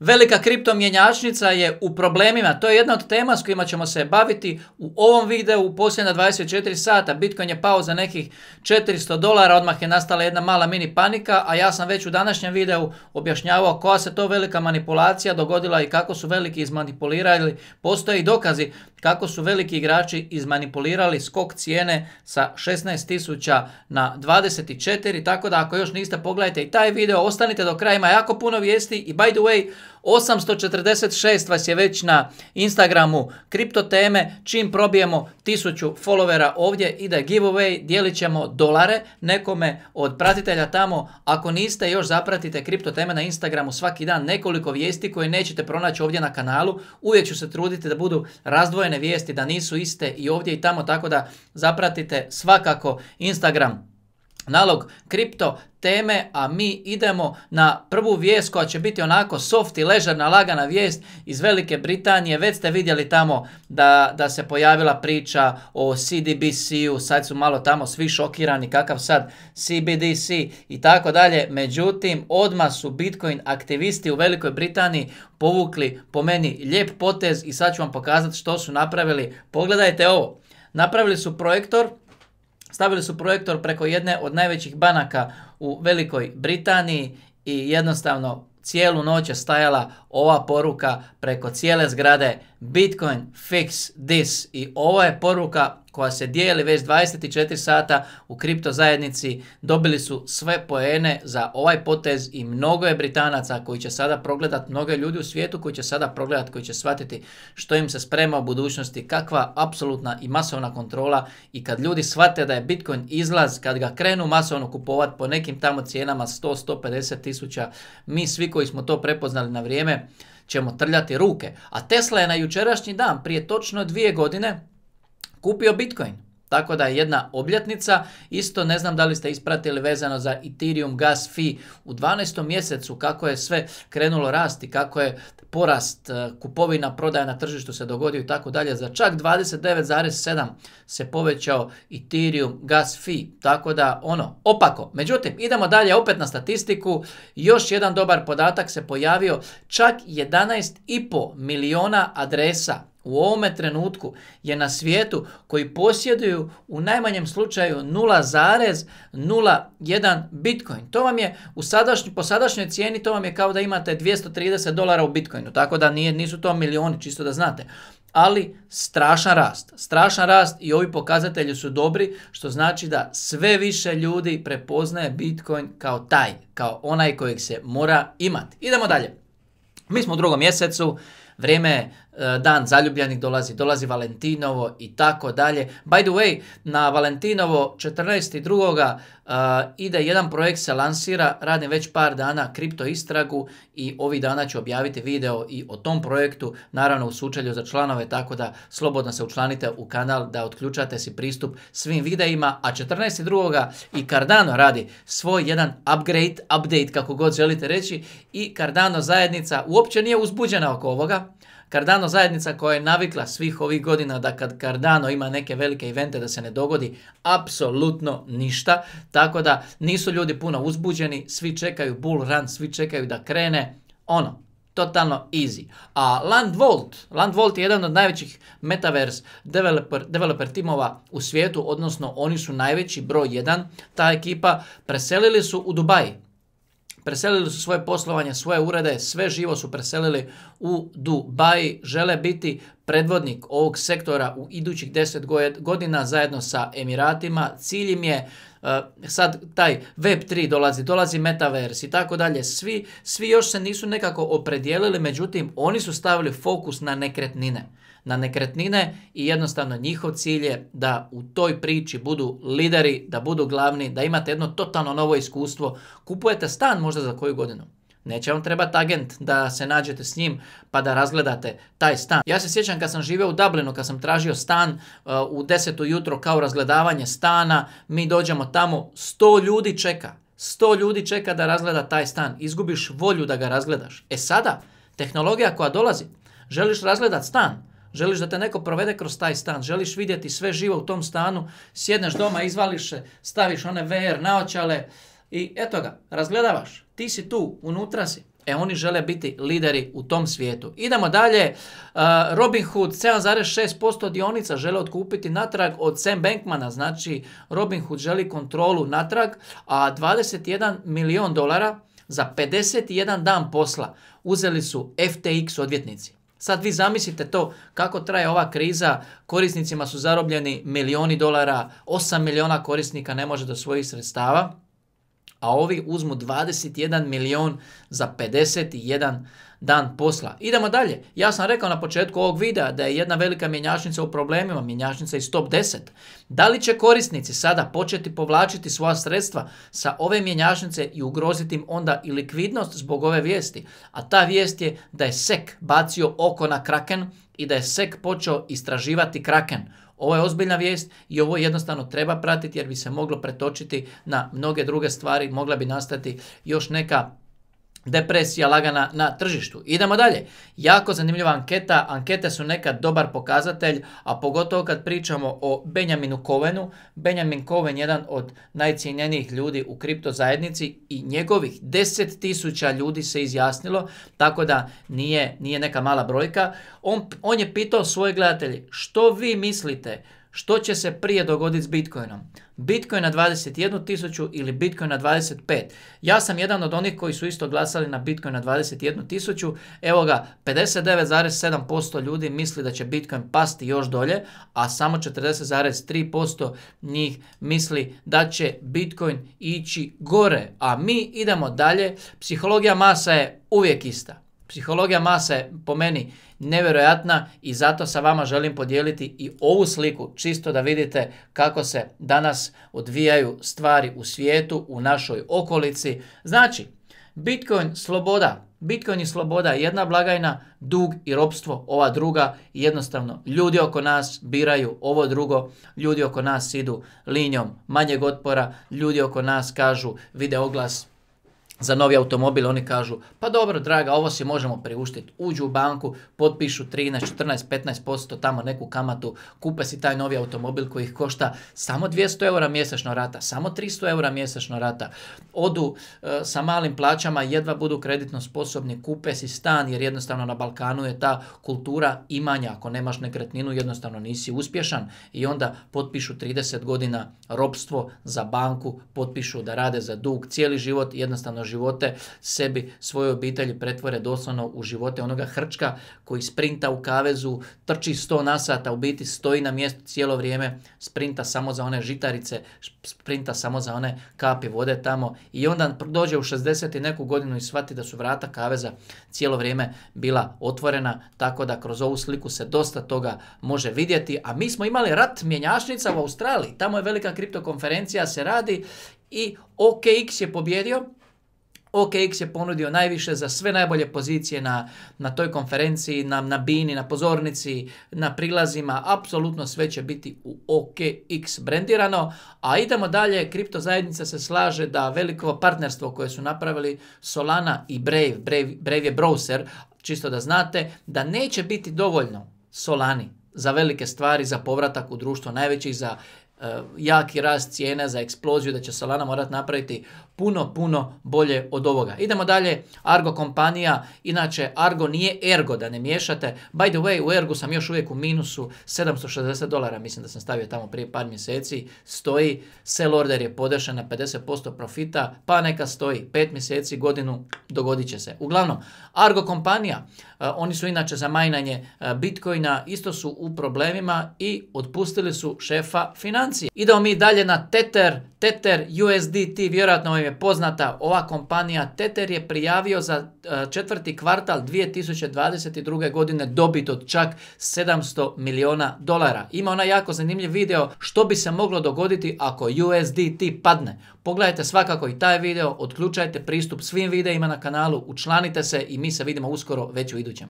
Velika kripto je u problemima. To je jedna od tema s kojima ćemo se baviti u ovom videu u posljedna 24 sata. Bitcoin je pao za nekih 400 dolara, odmah je nastala jedna mala mini panika, a ja sam već u današnjem videu objašnjavao koja se to velika manipulacija dogodila i kako su veliki izmanipulirali. Postoje i dokazi kako su veliki igrači izmanipulirali skok cijene sa 16.000 na 24, tako da ako još niste pogledajte i taj video, ostanite do kraja, ima jako puno vijesti i by the way, 846 vas je već na Instagramu kripto teme. Čim probijemo 1000 followera ovdje ide giveaway, dijelit ćemo dolare nekome od pratitelja tamo. Ako niste još zapratite kripto teme na Instagramu svaki dan nekoliko vijesti koje nećete pronaći ovdje na kanalu. Uvijek ću se truditi da budu razdvojene vijesti, da nisu iste i ovdje i tamo, tako da zapratite svakako Instagram nalog kripto teme, a mi idemo na prvu vijest koja će biti onako soft i ležerna, lagana vijest iz Velike Britanije. Već ste vidjeli tamo da, da se pojavila priča o CDBC-u, sad su malo tamo svi šokirani kakav sad CBDC i tako dalje. Međutim, odma su Bitcoin aktivisti u Velikoj Britaniji povukli po meni lijep potez i sad ću vam pokazati što su napravili. Pogledajte ovo. Napravili su projektor Stavili su projektor preko jedne od najvećih banaka u Velikoj Britaniji i jednostavno cijelu noć je stajala ova poruka preko cijele zgrade Bitcoin fix this i ovo je poruka koja se dijeli već 24 sata u kripto zajednici. Dobili su sve poene za ovaj potez i mnogo je Britanaca koji će sada progledat, mnogo je ljudi u svijetu koji će sada progledat, koji će shvatiti što im se sprema u budućnosti, kakva apsolutna i masovna kontrola i kad ljudi shvate da je Bitcoin izlaz, kad ga krenu masovno kupovat po nekim tamo cijenama 100-150 tisuća, mi svi koji smo to prepoznali na vrijeme, ćemo trljati ruke. A Tesla je na jučerašnji dan, prije točno dvije godine, kupio Bitcoin. Tako da je jedna obljetnica, isto ne znam da li ste ispratili vezano za Ethereum gas fee u 12. mjesecu kako je sve krenulo rasti, kako je porast e, kupovina prodaja na tržištu se dogodio i tako dalje. Za čak 29,7 se povećao Ethereum gas fee, tako da ono, opako. Međutim, idemo dalje opet na statistiku, još jedan dobar podatak se pojavio, čak 11,5 miliona adresa u ovome trenutku je na svijetu koji posjeduju u najmanjem slučaju 0,01 bitcoin. To vam je u sadašnj, po sadašnjoj cijeni to vam je kao da imate 230 dolara u bitcoinu, tako da nije, nisu to milioni, čisto da znate. Ali strašan rast, strašan rast i ovi pokazatelji su dobri što znači da sve više ljudi prepoznaje bitcoin kao taj, kao onaj kojeg se mora imati. Idemo dalje. Mi smo u drugom mjesecu, vrijeme je E, dan zaljubljenih dolazi, dolazi Valentinovo i tako dalje. By the way, na Valentinovo 14.2. E, ide jedan projekt se lansira, radim već par dana kripto istragu i ovih dana ću objaviti video i o tom projektu, naravno u sučelju za članove, tako da slobodno se učlanite u kanal da otključate si pristup svim videima, a 14.2. i Cardano radi svoj jedan upgrade, update kako god želite reći i Cardano zajednica uopće nije uzbuđena oko ovoga, Cardano zajednica koja je navikla svih ovih godina da kad Cardano ima neke velike evente da se ne dogodi apsolutno ništa, tako da nisu ljudi puno uzbuđeni, svi čekaju bull run, svi čekaju da krene, ono, totalno easy. A Landvolt, Landvolt je jedan od najvećih metaverse developer, developer timova u svijetu, odnosno oni su najveći broj jedan, ta ekipa preselili su u Dubaji preselili su svoje poslovanje, svoje urede, sve živo su preselili u Dubai, žele biti predvodnik ovog sektora u idućih 10 godina zajedno sa Emiratima. Cilj im je E, sad taj Web3 dolazi, dolazi metavers i tako dalje, svi, svi još se nisu nekako opredijelili, međutim oni su stavili fokus na nekretnine na nekretnine i jednostavno njihov cilj je da u toj priči budu lideri, da budu glavni, da imate jedno totalno novo iskustvo. Kupujete stan možda za koju godinu? Neće vam trebati agent da se nađete s njim pa da razgledate taj stan. Ja se sjećam kad sam živio u Dublinu, kad sam tražio stan uh, u 10. jutro kao razgledavanje stana, mi dođemo tamo, sto ljudi čeka. Sto ljudi čeka da razgleda taj stan. Izgubiš volju da ga razgledaš. E sada, tehnologija koja dolazi, želiš razgledat stan, želiš da te neko provede kroz taj stan, želiš vidjeti sve živo u tom stanu, sjedneš doma, izvališ se, staviš one VR naočale, i eto ga, razgledavaš, ti si tu, unutra si. E oni žele biti lideri u tom svijetu. Idemo dalje, e, Robin Hood 7,6% dionica žele otkupiti natrag od Sam Bankmana, znači Robin Hood želi kontrolu natrag, a 21 milijon dolara za 51 dan posla uzeli su FTX odvjetnici. Sad vi zamislite to kako traje ova kriza, korisnicima su zarobljeni milioni dolara, 8 miliona korisnika ne može do svojih sredstava a ovi uzmu 21 milion za 51 dan posla. Idemo dalje. Ja sam rekao na početku ovog videa da je jedna velika mjenjačnica u problemima, mjenjačnica iz top 10. Da li će korisnici sada početi povlačiti svoja sredstva sa ove mjenjačnice i ugroziti im onda i likvidnost zbog ove vijesti? A ta vijest je da je SEC bacio oko na Kraken i da je SEC počeo istraživati Kraken. Ovo je ozbiljna vijest i ovo jednostavno treba pratiti jer bi se moglo pretočiti na mnoge druge stvari, mogla bi nastati još neka depresija lagana na tržištu. Idemo dalje. Jako zanimljiva anketa. Ankete su nekad dobar pokazatelj, a pogotovo kad pričamo o Benjaminu Kovenu. Benjamin Koven jedan od najcijenjenijih ljudi u kripto zajednici i njegovih 10.000 ljudi se izjasnilo, tako da nije, nije neka mala brojka. On, je pitao svoje gledatelje, što vi mislite što će se prije dogoditi s Bitcoinom? Bitcoin na 21.000 ili Bitcoin na 25. Ja sam jedan od onih koji su isto glasali na Bitcoin na 21.000. Evo ga, 59,7% ljudi misli da će Bitcoin pasti još dolje, a samo 40,3% njih misli da će Bitcoin ići gore. A mi idemo dalje. Psihologija masa je uvijek ista. Psihologija mase po meni nevjerojatna i zato sa vama želim podijeliti i ovu sliku čisto da vidite kako se danas odvijaju stvari u svijetu, u našoj okolici. Znači, Bitcoin sloboda, Bitcoin i sloboda je jedna blagajna, dug i ropstvo ova druga jednostavno ljudi oko nas biraju ovo drugo, ljudi oko nas idu linijom manjeg otpora, ljudi oko nas kažu vide oglas za novi automobil, oni kažu pa dobro draga, ovo si možemo priuštiti. Uđu u banku, potpišu 13, 14, 15% tamo neku kamatu, kupe si taj novi automobil koji ih košta samo 200 eura mjesečno rata, samo 300 eura mjesečno rata. Odu e, sa malim plaćama, jedva budu kreditno sposobni, kupe si stan jer jednostavno na Balkanu je ta kultura imanja. Ako nemaš nekretninu jednostavno nisi uspješan i onda potpišu 30 godina ropstvo za banku, potpišu da rade za dug cijeli život, jednostavno živote sebi, svoje obitelji pretvore doslovno u živote onoga hrčka koji sprinta u kavezu, trči 100 nasata, u biti stoji na mjestu cijelo vrijeme, sprinta samo za one žitarice, sprinta samo za one kapi vode tamo i onda dođe u 60 neku godinu i shvati da su vrata kaveza cijelo vrijeme bila otvorena, tako da kroz ovu sliku se dosta toga može vidjeti, a mi smo imali rat mjenjačnica u Australiji, tamo je velika kriptokonferencija se radi i OKX je pobjedio, OKX je ponudio najviše za sve najbolje pozicije na, na toj konferenciji, na, na bini, na pozornici, na prilazima, apsolutno sve će biti u OKX brendirano. A idemo dalje, kripto zajednica se slaže da veliko partnerstvo koje su napravili Solana i Brave, Brave, Brave je browser, čisto da znate, da neće biti dovoljno Solani za velike stvari, za povratak u društvo najvećih, za Eh, jaki rast cijena za eksploziju, da će Solana morati napraviti puno, puno bolje od ovoga. Idemo dalje, Argo kompanija, inače Argo nije Ergo, da ne miješate. By the way, u Ergu sam još uvijek u minusu, 760 dolara, mislim da sam stavio tamo prije par mjeseci, stoji, sell order je podešen na 50% profita, pa neka stoji, 5 mjeseci, godinu, dogodit će se. Uglavnom, Argo kompanija, eh, oni su inače za majnanje eh, Bitcoina, isto su u problemima i otpustili su šefa financije. Idemo mi dalje na Tether. Tether USDT, vjerojatno vam je poznata ova kompanija. Tether je prijavio za e, četvrti kvartal 2022. godine dobit od čak 700 miliona dolara. Ima ona jako zanimljiv video što bi se moglo dogoditi ako USDT padne. Pogledajte svakako i taj video, odključajte pristup svim videima na kanalu, učlanite se i mi se vidimo uskoro već u idućem.